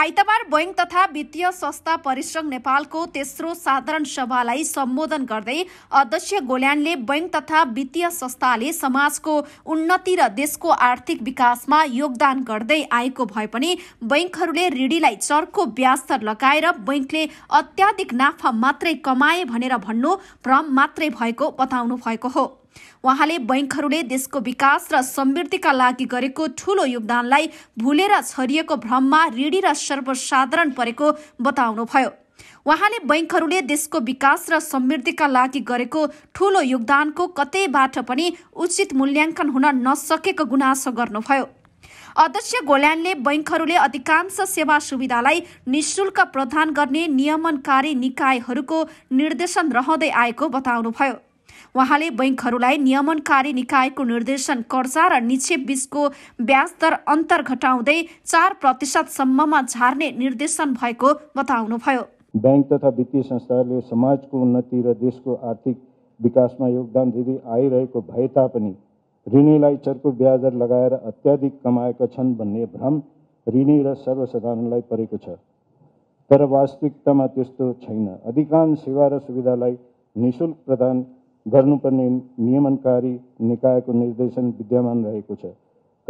आइतबार बैंक तथा वित्तीय संस्था परिसङ्घ नेपालको तेस्रो साधारण सभालाई सम्बोधन गर्दै अध्यक्ष गोल्यानले बैंक तथा वित्तीय संस्थाले समाजको उन्नति र देशको आर्थिक विकासमा योगदान गर्दै आएको भए पनि बैङ्कहरूले ऋणीलाई चर्को ब्याजदर लगाएर बैङ्कले अत्याधिक नाफा मात्रै कमाए भनेर भन्नु भ्रम मात्रै भएको बताउनु भएको हो उहाँले बैङ्कहरूले देशको विकास र समृद्धिका लागि गरेको ठूलो योगदानलाई भुलेर छरिएको भ्रममा ऋणी र सर्वसाधारण परेको बताउनुभयो उहाँले बैङ्कहरूले देशको विकास र समृद्धिका लागि गरेको ठूलो योगदानको कतैबाट पनि उचित मूल्याङ्कन हुन नसकेको गुनासो गर्नुभयो अध्यक्ष गोल्यानले बैङ्कहरूले अधिकांश सेवा सुविधालाई निशुल्क प्रदान गर्ने नियमनकारी निकायहरूको निर्देशन रहँदै आएको बताउनुभयो उहाँले बैङ्कहरूलाई नियमनकारी निकायको निर्देशन कर्जा र निक्षेप बीचको ब्याज अन्तर घटाउँदै चार प्रतिशतसम्ममा झार्ने निर्देशन भएको बताउनुभयो ब्याङ्क तथा वित्तीय संस्थाहरूले समाजको उन्नति र देशको आर्थिक विकासमा योगदान दिँदै आइरहेको भए तापनि ऋणीलाई चर्को ब्याज लगाएर अत्याधिक कमाएका छन् भन्ने भ्रम ऋणी र सर्वसाधारणलाई परेको छ तर वास्तविकतामा त्यस्तो छैन अधिकांश सेवा र सुविधालाई निशुल्क प्रदान गर्नुपर्ने नियमनकारी निकायको निर्देशन विद्यमान रहेको छ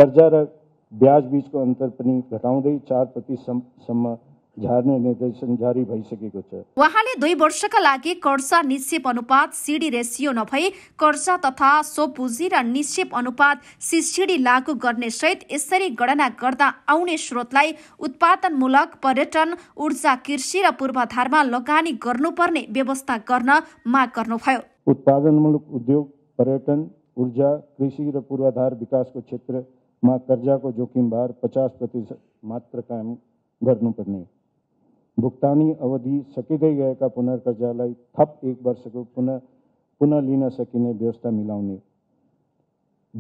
कर्जा र ब्याज बिचको अन्तर पनि घटाउँदै चार प्रतिशतसम्म झार्ने निर्देशन जारी भइसकेको छ उहाँले दुई वर्षका लागि कर्जा निक्षेप अनुपात सिडी रेसियो नभई कर्जा तथा सो पुजी र निक्षेप अनुपात सिसिडी लागू गर्ने सहित यसरी गणना गर्दा आउने स्रोतलाई उत्पादनमूलक पर्यटन ऊर्जा कृषि र पूर्वाधारमा लगानी गर्नुपर्ने व्यवस्था गर्न माग गर्नुभयो उत्पादनमूलक उद्योग पर्यटन ऊर्जा कृषि र पूर्वाधार में कर्जा को जोखिम भार पचास प्रतिशत मात्र कायम पड़ने भुक्तानी अवधि सकिँदै गएका पुनर्कर्जा थप एक वर्ष को पुनः पुनः लिन सकिने व्यवस्था मिलाने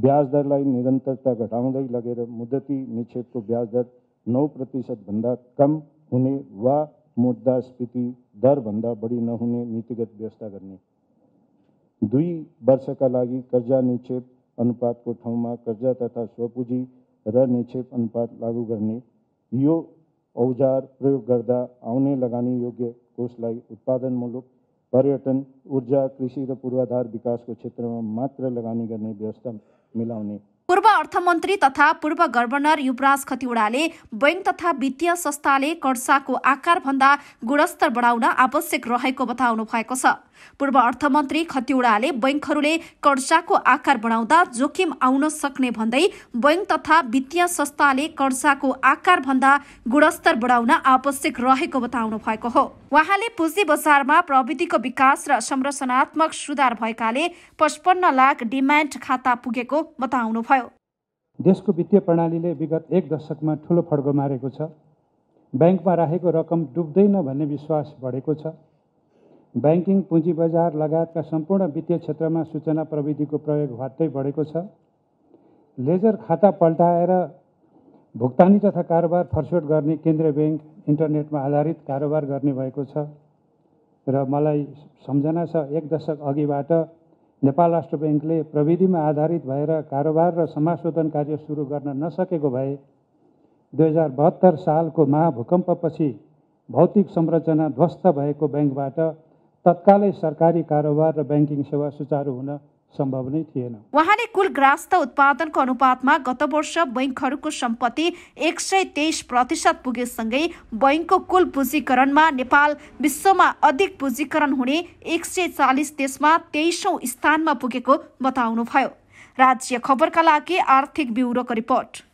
ब्याज निरंतरता घटाऊ लगे मुदती मुद्दती को ब्याज दर नौ भाग कम होने वा मुद्रास्फीति दर बढी बड़ी नीतिगत व्यवस्था करने दुई का लगी कर्जा निक्षेप अनुपात ठाव में कर्जा तथा स्वपूजी र निक्षेप अनुपात लागू करने यो औजार प्रयोग गर्दा आउने लगानी योग्य उत्पादन उत्पादनमूलक पर्यटन ऊर्जा कृषि र पूर्वाधार क्षेत्र में मात्र लगानी करने व्यवस्था मिलाने पूर्व अर्थमन्त्री तथा पूर्व गभर्नर युवराज खतिवड़ाले बैङ्क तथा वित्तीय संस्थाले कर्जाको आकारभन्दा गुणस्तर बढाउन आवश्यक रहेको बताउनु भएको छ पूर्व अर्थमन्त्री खतिवड़ाले बैङ्कहरूले कर्जाको आकार बढाउँदा जोखिम आउन सक्ने भन्दै बैङ्क तथा वित्तीय संस्थाले कर्जाको आकारभन्दा गुणस्तर बढाउन आवश्यक रहेको बताउनु भएको हो उहाँले पुँजी बजारमा प्रविधिको विकास र संरचनात्मक सुधार भएकाले पचपन्न लाख डिमान्ड खाता पुगेको बताउनुभयो देशको वित्तीय प्रणालीले विगत एक दशकमा ठुलो फड्को मारेको छ ब्याङ्कमा राखेको रकम डुब्दैन भन्ने विश्वास बढेको छ ब्याङ्किङ पुँजी बजार लगायतका सम्पूर्ण वित्तीय क्षेत्रमा सूचना प्रविधिको प्रयोग वात्तै बढेको छ लेजर खाता पल्टाएर भुक्तानी तथा कारोबार फर्सोट गर्ने केन्द्रीय ब्याङ्क इन्टरनेटमा आधारित कारोबार गर्ने भएको छ र मलाई सम्झना छ एक दशक अघिबाट नेपाल राष्ट्र ब्याङ्कले प्रविधिमा आधारित भएर कारोबार र समाशोधन कार्य सुरु गर्न नसकेको भए दुई हजार बहत्तर सालको महाभूकम्पपछि भौतिक संरचना ध्वस्त भएको ब्याङ्कबाट तत्कालै सरकारी कारोबार र ब्याङ्किङ सेवा सुचारू हुन सम्भव नै थिएन उहाँले कुल ग्रास्त उत्पादनको अनुपातमा गत वर्ष बैङ्कहरूको सम्पत्ति एक सय तेइस प्रतिशत पुगेसँगै बैङ्कको कुल पुँजीकरणमा नेपाल विश्वमा अधिक पुँजीकरण हुने एक सय चालिस देशमा तेइसौँ स्थानमा पुगेको बताउनुभयो राज्य खबरका लागि आर्थिक ब्युरोको रिपोर्ट